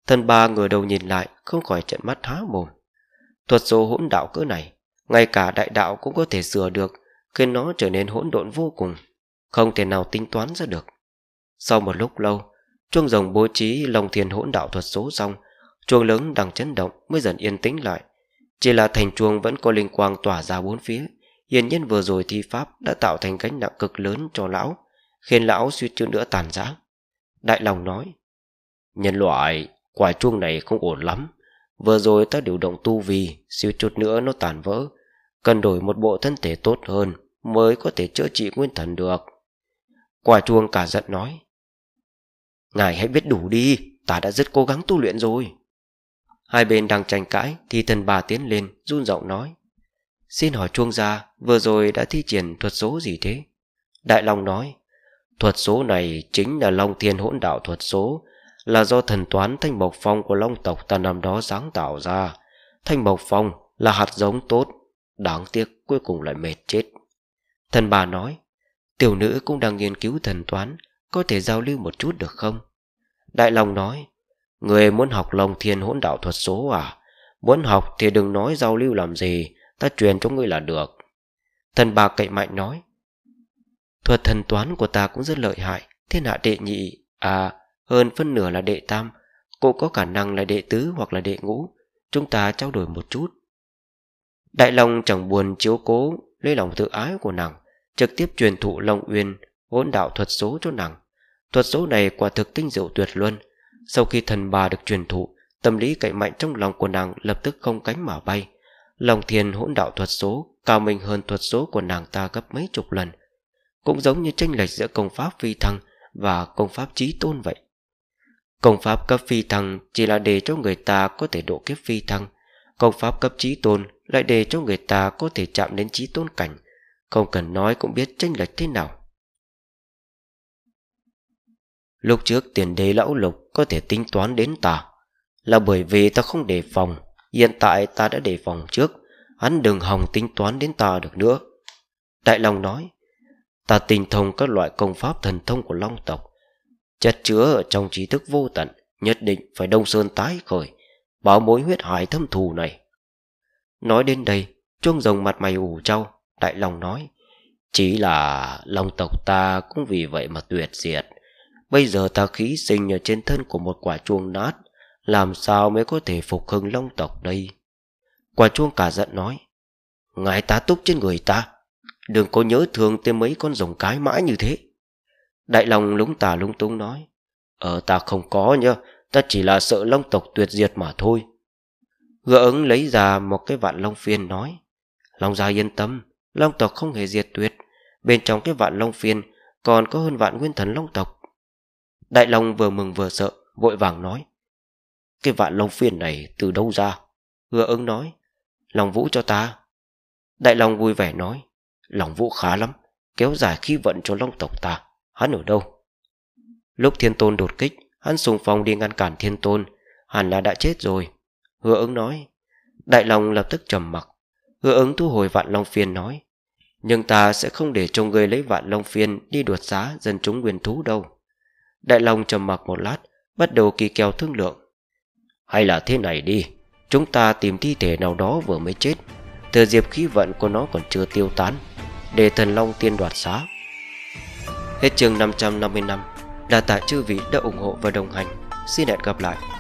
Thần ba ngửa đầu nhìn lại Không khỏi trận mắt há mồm Thuật số hỗn đạo cỡ này Ngay cả đại đạo cũng có thể sửa được Khiến nó trở nên hỗn độn vô cùng Không thể nào tính toán ra được Sau một lúc lâu Chuông rồng bố trí lòng thiền hỗn đạo thuật số xong Chuông lớn đang chấn động Mới dần yên tĩnh lại Chỉ là thành chuông vẫn có linh quang tỏa ra bốn phía Hiển nhiên vừa rồi thi pháp Đã tạo thành gánh nặng cực lớn cho lão Khiến lão suy chưa nữa tàn giã Đại lòng nói Nhân loại quả chuông này không ổn lắm Vừa rồi ta điều động tu vì xíu chút nữa nó tàn vỡ Cần đổi một bộ thân thể tốt hơn Mới có thể chữa trị nguyên thần được Quả chuông cả giận nói Ngài hãy biết đủ đi Ta đã rất cố gắng tu luyện rồi Hai bên đang tranh cãi Thì thần bà tiến lên run giọng nói Xin hỏi chuông gia Vừa rồi đã thi triển thuật số gì thế Đại Long nói Thuật số này chính là Long Thiên hỗn đạo thuật số là do thần toán thanh bộc phong của long tộc ta năm đó sáng tạo ra. Thanh bộc phong là hạt giống tốt, đáng tiếc cuối cùng lại mệt chết. Thần bà nói, tiểu nữ cũng đang nghiên cứu thần toán, có thể giao lưu một chút được không? Đại Long nói, người muốn học Long Thiên hỗn đạo thuật số à? Muốn học thì đừng nói giao lưu làm gì, ta truyền cho ngươi là được. Thần bà cậy mạnh nói, thuật thần toán của ta cũng rất lợi hại, thiên hạ đệ nhị, à hơn phân nửa là đệ tam, cô có khả năng là đệ tứ hoặc là đệ ngũ, chúng ta trao đổi một chút. Đại Long chẳng buồn chiếu cố lấy lòng tự ái của nàng, trực tiếp truyền thụ Long Uyên hỗn đạo thuật số cho nàng. Thuật số này quả thực tinh diệu tuyệt luân. Sau khi thần bà được truyền thụ, tâm lý cậy mạnh trong lòng của nàng lập tức không cánh mà bay. Lòng thiền hỗn đạo thuật số cao minh hơn thuật số của nàng ta gấp mấy chục lần. Cũng giống như tranh lệch giữa công pháp phi thăng và công pháp trí tôn vậy. Công pháp cấp phi thăng chỉ là để cho người ta có thể độ kiếp phi thăng Công pháp cấp trí tôn lại để cho người ta có thể chạm đến trí tôn cảnh Không cần nói cũng biết tranh lệch thế nào Lúc trước tiền đế lão lục có thể tính toán đến ta Là bởi vì ta không đề phòng Hiện tại ta đã đề phòng trước Hắn đừng hòng tính toán đến ta được nữa Đại Long nói Ta tình thông các loại công pháp thần thông của Long tộc chất chứa ở trong trí thức vô tận nhất định phải đông sơn tái khởi báo mối huyết hải thâm thù này nói đến đây chuông rồng mặt mày ủ trâu đại lòng nói chỉ là lòng tộc ta cũng vì vậy mà tuyệt diệt bây giờ ta khí sinh ở trên thân của một quả chuông nát làm sao mới có thể phục hưng long tộc đây quả chuông cả giận nói ngài ta túc trên người ta đừng có nhớ thương tới mấy con rồng cái mãi như thế Đại Long lúng tả lúng túng nói Ờ ta không có nhá Ta chỉ là sợ long tộc tuyệt diệt mà thôi Gỡ ứng lấy ra một cái vạn long phiên nói Long gia yên tâm Long tộc không hề diệt tuyệt Bên trong cái vạn long phiên Còn có hơn vạn nguyên thần long tộc Đại Long vừa mừng vừa sợ Vội vàng nói Cái vạn long phiên này từ đâu ra Gỡ ứng nói Lòng vũ cho ta Đại Long vui vẻ nói Lòng vũ khá lắm Kéo dài khí vận cho long tộc ta Hắn ở đâu Lúc thiên tôn đột kích Hắn xung phong đi ngăn cản thiên tôn Hẳn là đã chết rồi Hứa ứng nói Đại long lập tức trầm mặc Hứa ứng thu hồi vạn long phiên nói Nhưng ta sẽ không để cho ngươi lấy vạn long phiên Đi đoạt giá dân chúng nguyên thú đâu Đại long trầm mặc một lát Bắt đầu kỳ kèo thương lượng Hay là thế này đi Chúng ta tìm thi thể nào đó vừa mới chết Thừa diệp khí vận của nó còn chưa tiêu tán Để thần long tiên đoạt xá Hết chương 555 Đà tạ chư vị đã ủng hộ và đồng hành Xin hẹn gặp lại